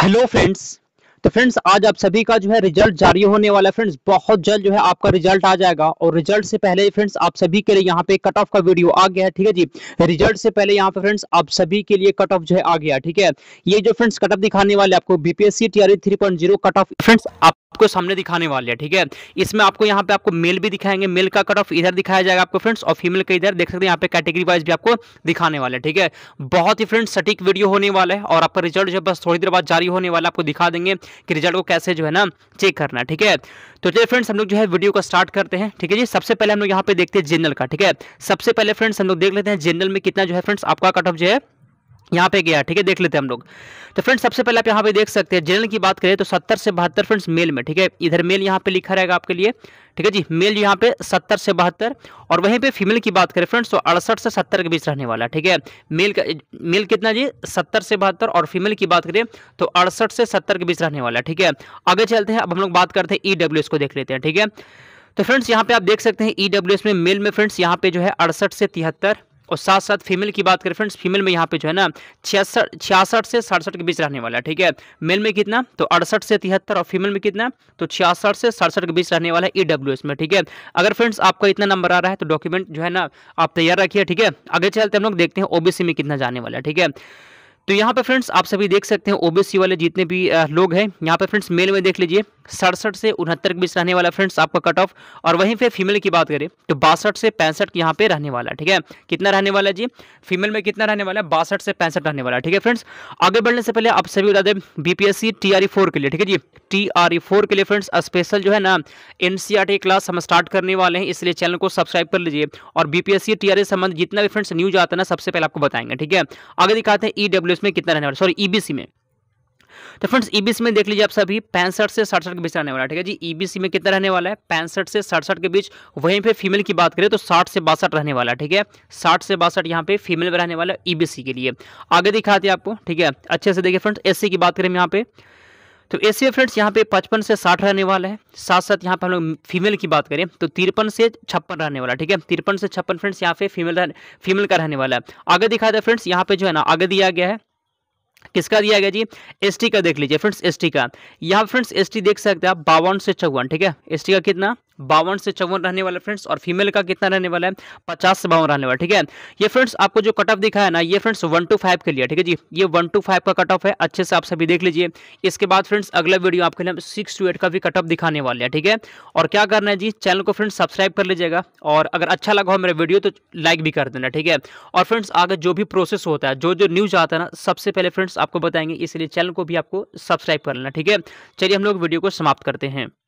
Hello friends, तो friends आज आप सभी का जो है रिजल्ट जारी होने वाला है फ्रेंड्स बहुत जल्द जो है आपका रिजल्ट आ जाएगा और रिजल्ट से पहले फ्रेंड्स आप सभी के लिए यहाँ पे कट ऑफ का वीडियो आ गया है ठीक है जी रिजल्ट से पहले यहाँ पे फ्रेंड्स आप सभी के लिए कट ऑफ जो है आ गया ठीक है ये जो फ्रेंड्स कट ऑफ दिखाने वाले आपको BPSC TRE three cut off friends आप आपको सामने दिखाने वाले हैं ठीक है इसमें आपको यहाँ पे आपको मेल भी दिखाएंगे मेल का कट ऑफ इधर दिखाया जाएगा आपको फ्रेंड्स और फीमेल का इधर देख सकते हैं यहाँ पे कैटेगरी वाइज भी आपको दिखाने वाले हैं ठीक है बहुत ही फ्रेंड्स सटीक वीडियो होने वाला है और आपका रिजल्ट जो बस थोड़ी देर बाद जारी होने वाला आपको दिखा देंगे कि रिजल्ट को कैसे जो है ना चेक करना ठीक है तो चलिए फ्रेंड्स हम लोग जो है वीडियो को स्टार्ट करते हैं ठीक है जी सबसे पहले हम लोग यहाँ पे देखते हैं जनरल का ठीक है सबसे पहले फ्रेंड्स हम लोग देख लेते हैं जनरल में कितना जो है फ्रेंड्स आपका कट ऑफ जो है यहाँ पे गया ठीक है देख लेते हैं हम लोग तो फ्रेंड्स सबसे पहले आप यहाँ पे देख सकते हैं जनरल की बात करें तो सत्तर से बहत्तर फ्रेंड्स मेल में ठीक है इधर मेल यहाँ पे लिखा रहेगा आपके लिए ठीक है जी मेल यहाँ पे सत्तर से बहत्तर और वहीं पे फीमेल की बात करें फ्रेंड्स तो अड़सठ से सत्तर के बीच रहने वाला ठीक है मेल का मेल कितना जी सत्तर से बहत्तर और फीमेल की बात करें तो अड़सठ से सत्तर के बीच रहने वाला ठीक है आगे चलते हैं अब हम लोग बात करते हैं ई e को देख लेते हैं ठीक है तो फ्रेंड्स यहाँ पे आप देख सकते हैं ई e में मेल में फ्रेंड्स यहाँ पे जो है अड़सठ से तिहत्तर और साथ साथ फीमेल की बात करें फ्रेंड्स फीमेल में यहाँ पे जो है ना छियासठ छियासठ से सड़सठ के बीच रहने वाला है ठीक है मेल में कितना तो अड़सठ से तिहत्तर और फीमेल में कितना तो छियासठ से सड़सठ के बीच रहने वाला है ई e में ठीक है अगर फ्रेंड्स आपका इतना नंबर आ रहा है तो डॉक्यूमेंट जो है ना आप तैयार रखिए ठीक है आगे चलते हम लोग देखते हैं ओबीसी में कितना जाने वाला है ठीक है तो यहाँ पे फ्रेंड्स आप सभी देख सकते हैं ओबीसी वाले जितने भी लोग हैं यहाँ पे फ्रेंड्स मेल में देख लीजिए सड़सठ से उनहत्तर के बीच रहने वाला फ्रेंड्स आपका कट ऑफ और वहीं पे फीमेल की बात करें तो बासठ से पैंसठ यहाँ पे रहने वाला ठीक है कितना रहने वाला जी फीमेल में कितना रहने वाला है बासठ से पैंसठ रहने वाला ठीक है फ्रेंड्स आगे बढ़ने से पहले आप सभी बता दें बीपीएससी टी फोर के लिए ठीक है ji T R E four के लिए फ्रेंड्स स्पेशल जो है ना N C R T class हम स्टार्ट करने वाले हैं इसलिए चैनल को सब्सक्राइब कर लीजिए और B P S C T R E संबंध जितना भी फ्रेंड्स न्यूज आता है ना सबसे पहले आपको बताएंगे ठीक है आगे दिखाते हैं ई डब्ल्यू एस में कितना रहने वाला सॉरी ई बी सी में तो फ्रेंड्स ईबीसी e में देख लीजिए आप सभी पैंसठ से सड़सठ के बीच रहने वाला है ठीक है जी ईबीसी e में कितना रहने वाला है पैंसठ से सड़सठ के बीच वहीं पे फीमेल की बात करें तो साठ से बासठ रहने वाला है ठीक है साठ से बासठ यहाँ पे फीमेल में रहने वाला है ईबीसी e के लिए आगे दिखाते हैं आपको ठीक है अच्छे से देखिए फ्रेंड्स एससी की बात करें यहाँ पे तो ऐसे में फ्रेंड्स यहाँ पे पचपन से साठ रहने वाला है साथ साथ यहाँ पे हम लोग फीमेल की बात करें तो तिरपन से छप्पन रहने वाला ठीक है तिरपन से छप्पन फ्रेंड्स यहाँ पे फीमेल फीमेल का रहने वाला है आगे दिखा दे फ्रेंड्स यहाँ पे जो है ना आगे दिया गया है किसका दिया गया जी एसटी का देख लीजिए फ्रेंड्स एसटी का यहाँ फ्रेंड्स एसटी देख सकते हैं आप बावन से चौवन ठीक है एसटी का कितना बावन से चौवन रहने वाला फ्रेंड्स और फीमेल का कितना रहने वाला है पचास से बावन रहने वाला ठीक है ये फ्रेंड्स आपको जो कट ऑफ दिखा है ना ये फ्रेंड्स वन टू फाइव के लिए ठीक है जी ये वन टू फाइव का कट ऑफ है अच्छे से आप सभी देख लीजिए इसके बाद फ्रेंड्स अगला वीडियो आपके लिए सिक्स टू एट का भी कट ऑफ दिखाने वाले हैं ठीक है और क्या करना है जी चैनल को फ्रेंड्स सब्सक्राइब कर लीजिएगा और अगर अच्छा लगा हो मेरा वीडियो तो लाइक भी कर देना ठीक है और फ्रेंड्स आगे जो भी प्रोसेस होता है जो जो न्यूज आता है ना सबसे पहले फ्रेंड्स आपको बताएंगे इसलिए चैनल को भी आपको सब्सक्राइब कर लेना ठीक है चलिए हम लोग वीडियो को समाप्त करते हैं